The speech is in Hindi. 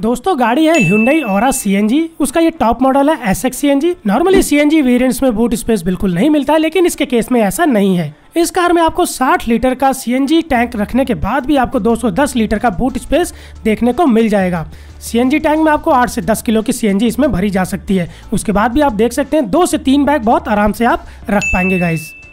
दोस्तों गाड़ी है Hyundai और CNG उसका ये टॉप मॉडल है SX CNG normally CNG variants में बूट स्पेस बिल्कुल नहीं मिलता लेकिन इसके केस में ऐसा नहीं है इस कार में आपको 60 लीटर का सीएनजी टैंक रखने के बाद भी आपको 210 लीटर का बूट स्पेस देखने को मिल जाएगा सीएनजी टैंक में आपको 8 से 10 किलो की सीएनजी इसमें भरी जा सकती है उसके बाद भी आप देख सकते हैं दो से तीन बैग बहुत आराम से आप रख पाएंगे गाइस